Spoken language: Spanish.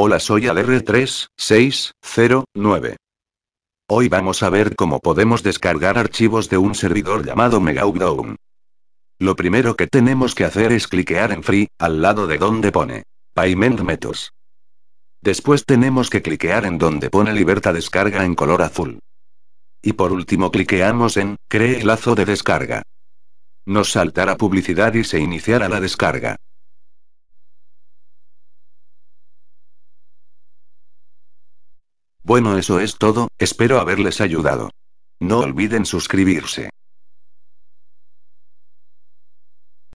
Hola soy r 3 Hoy vamos a ver cómo podemos descargar archivos de un servidor llamado Megaupdown. Lo primero que tenemos que hacer es cliquear en Free, al lado de donde pone Payment Methods. Después tenemos que cliquear en donde pone Libertad descarga en color azul. Y por último cliqueamos en Cree lazo de descarga. Nos saltará publicidad y se iniciará la descarga. Bueno, eso es todo, espero haberles ayudado. No olviden suscribirse.